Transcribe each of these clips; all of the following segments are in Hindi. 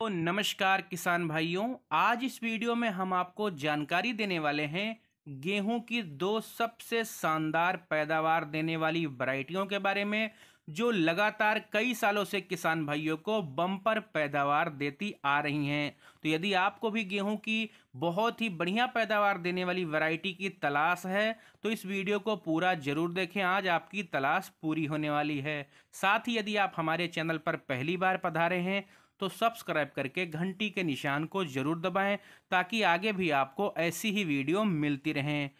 तो नमस्कार किसान भाइयों आज इस वीडियो में हम आपको जानकारी देने वाले हैं गेहूं की दो सबसे शानदार पैदावार देने वाली वराइटियों के बारे में जो लगातार कई सालों से किसान भाइयों को बम्पर पैदावार देती आ रही हैं तो यदि आपको भी गेहूं की बहुत ही बढ़िया पैदावार देने वाली वैरायटी की तलाश है तो इस वीडियो को पूरा ज़रूर देखें आज आपकी तलाश पूरी होने वाली है साथ ही यदि आप हमारे चैनल पर पहली बार पधारे हैं तो सब्सक्राइब करके घंटी के निशान को ज़रूर दबाएं ताकि आगे भी आपको ऐसी ही वीडियो मिलती रहें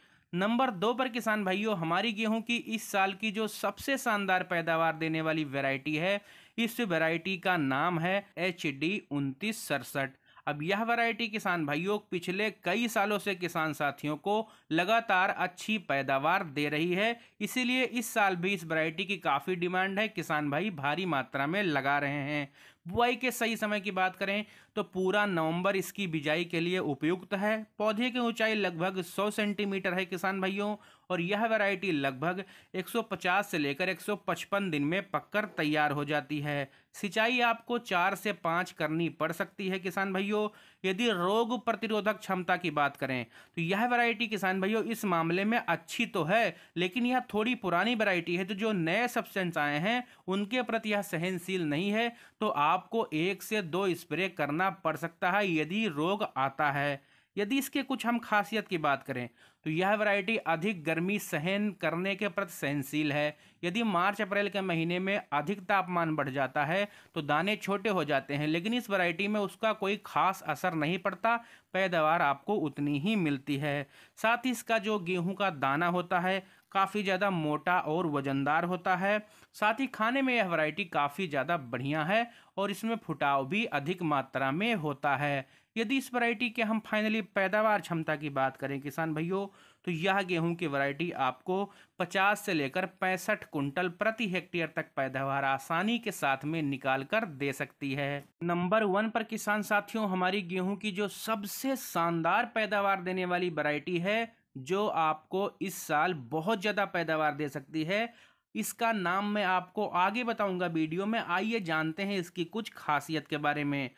नंबर दो पर किसान भाइयों हमारी गेहूं की इस साल की जो सबसे शानदार पैदावार देने वाली वेराइटी है इस वेराइटी का नाम है एच डी उनतीस अब यह वैरायटी किसान भाइयों पिछले कई सालों से किसान साथियों को लगातार अच्छी पैदावार दे रही है इसीलिए इस साल भी इस वैरायटी की काफ़ी डिमांड है किसान भाई भारी मात्रा में लगा रहे हैं बुआई के सही समय की बात करें तो पूरा नवंबर इसकी बिजाई के लिए उपयुक्त है पौधे की ऊंचाई लगभग 100 सेंटीमीटर है किसान भाइयों और यह वैरायटी लगभग 150 से लेकर 155 दिन में पककर तैयार हो जाती है सिंचाई आपको चार से पाँच करनी पड़ सकती है किसान भाइयों यदि रोग प्रतिरोधक क्षमता की बात करें तो यह वैरायटी किसान भाइयों इस मामले में अच्छी तो है लेकिन यह थोड़ी पुरानी वैरायटी है तो जो नए सब्सटेंस आए हैं उनके प्रति यह सहनशील नहीं है तो आपको एक से दो स्प्रे करना पड़ सकता है यदि रोग आता है यदि इसके कुछ हम खासियत की बात करें तो यह वैरायटी अधिक गर्मी सहन करने के प्रति सहनशील है यदि मार्च अप्रैल के महीने में अधिक तापमान बढ़ जाता है तो दाने छोटे हो जाते हैं लेकिन इस वैरायटी में उसका कोई खास असर नहीं पड़ता पैदावार आपको उतनी ही मिलती है साथ ही इसका जो गेहूँ का दाना होता है काफ़ी ज़्यादा मोटा और वज़नदार होता है साथ ही खाने में यह वैरायटी काफ़ी ज़्यादा बढ़िया है और इसमें फुटाव भी अधिक मात्रा में होता है यदि इस वैरायटी के हम फाइनली पैदावार क्षमता की बात करें किसान भाइयों तो यह गेहूं की वैरायटी आपको 50 से लेकर पैंसठ कुंटल प्रति हेक्टेयर तक पैदावार आसानी के साथ में निकाल कर दे सकती है नंबर वन पर किसान साथियों हमारी गेहूं की जो सबसे शानदार पैदावार देने वाली वैरायटी है जो आपको इस साल बहुत ज़्यादा पैदावार दे सकती है इसका नाम मैं आपको आगे बताऊंगा वीडियो में आइए जानते हैं इसकी कुछ खासियत के बारे में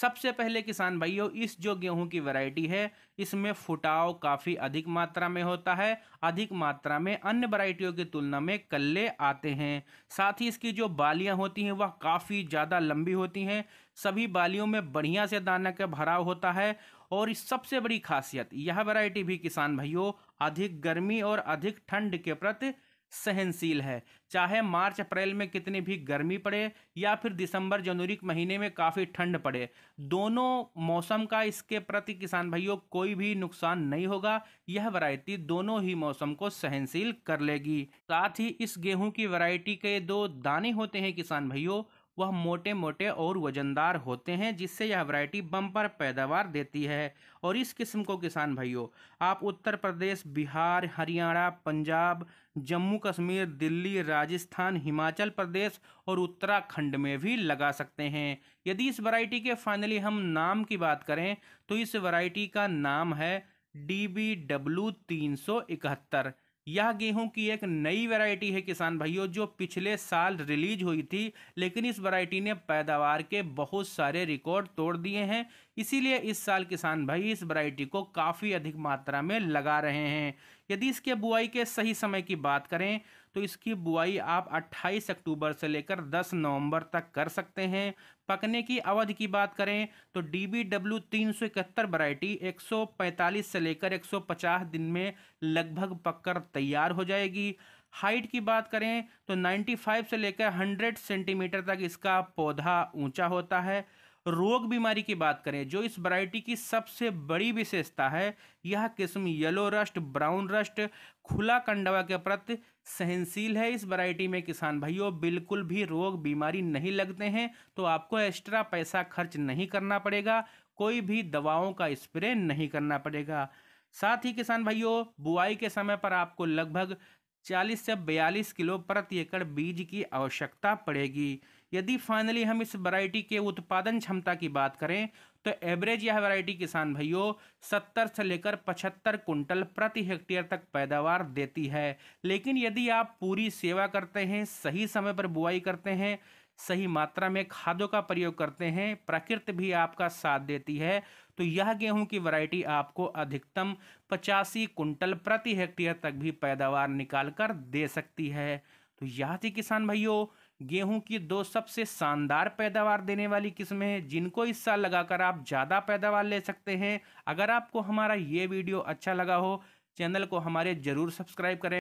सबसे पहले किसान भाइयों इस जो गेहूं की वैरायटी है इसमें फुटाव काफ़ी अधिक मात्रा में होता है अधिक मात्रा में अन्य वैरायटियों की तुलना में कल्ले आते हैं साथ ही इसकी जो बालियां होती हैं वह काफ़ी ज़्यादा लंबी होती हैं सभी बालियों में बढ़िया से दाना का भराव होता है और इस सबसे बड़ी खासियत यह वैरायटी भी किसान भाइयों अधिक गर्मी और अधिक ठंड के प्रति सहनशील है चाहे मार्च अप्रैल में कितनी भी गर्मी पड़े या फिर दिसंबर जनवरी के महीने में काफ़ी ठंड पड़े दोनों मौसम का इसके प्रति किसान भाइयों कोई भी नुकसान नहीं होगा यह वैरायटी दोनों ही मौसम को सहनशील कर लेगी साथ ही इस गेहूं की वैरायटी के दो दाने होते हैं किसान भाइयों वह मोटे मोटे और वजनदार होते हैं जिससे यह वैरायटी बम्पर पैदावार देती है और इस किस्म को किसान भाइयों आप उत्तर प्रदेश बिहार हरियाणा पंजाब जम्मू कश्मीर दिल्ली राजस्थान हिमाचल प्रदेश और उत्तराखंड में भी लगा सकते हैं यदि इस वैरायटी के फाइनली हम नाम की बात करें तो इस वैरायटी का नाम है डी बी डब्लू तीन सौ इकहत्तर यह गेहूं की एक नई वैरायटी है किसान भाइयों जो पिछले साल रिलीज हुई थी लेकिन इस वैरायटी ने पैदावार के बहुत सारे रिकॉर्ड तोड़ दिए हैं इसीलिए इस साल किसान भाई इस वैरायटी को काफ़ी अधिक मात्रा में लगा रहे हैं यदि इसके बुआई के सही समय की बात करें तो इसकी बुआई आप 28 अक्टूबर से लेकर 10 नवंबर तक कर सकते हैं पकने की अवधि की बात करें तो डी बी डब्ल्यू तीन सौ इकहत्तर वरायटी एक सौ पैंतालीस से लेकर एक सौ पचास दिन में लगभग पककर तैयार हो जाएगी हाइट की बात करें तो 95 से लेकर 100 सेंटीमीटर तक इसका पौधा ऊंचा होता है रोग बीमारी की बात करें जो इस वैरायटी की सबसे बड़ी विशेषता है यह किस्म येलो रस्ट ब्राउन रस्ट खुला कंडवा के प्रति सहनशील है इस वैरायटी में किसान भाइयों बिल्कुल भी रोग बीमारी नहीं लगते हैं तो आपको एक्स्ट्रा पैसा खर्च नहीं करना पड़ेगा कोई भी दवाओं का स्प्रे नहीं करना पड़ेगा साथ ही किसान भाइयों बुआई के समय पर आपको लगभग 40 से 42 किलो प्रति एकड़ बीज की आवश्यकता पड़ेगी यदि फाइनली हम इस वैरायटी के उत्पादन क्षमता की बात करें तो एवरेज यह वैरायटी किसान भाइयों 70 से लेकर 75 कुंटल प्रति हेक्टेयर तक पैदावार देती है लेकिन यदि आप पूरी सेवा करते हैं सही समय पर बुआई करते हैं सही मात्रा में खादों का प्रयोग करते हैं प्रकृति भी आपका साथ देती है तो यह गेहूं की वैरायटी आपको अधिकतम पचासी कुंटल प्रति हेक्टेयर तक भी पैदावार निकाल कर दे सकती है तो यह थी किसान भाइयों गेहूं की दो सबसे शानदार पैदावार देने वाली किस्में हैं जिनको इस साल लगाकर आप ज़्यादा पैदावार ले सकते हैं अगर आपको हमारा ये वीडियो अच्छा लगा हो चैनल को हमारे ज़रूर सब्सक्राइब करें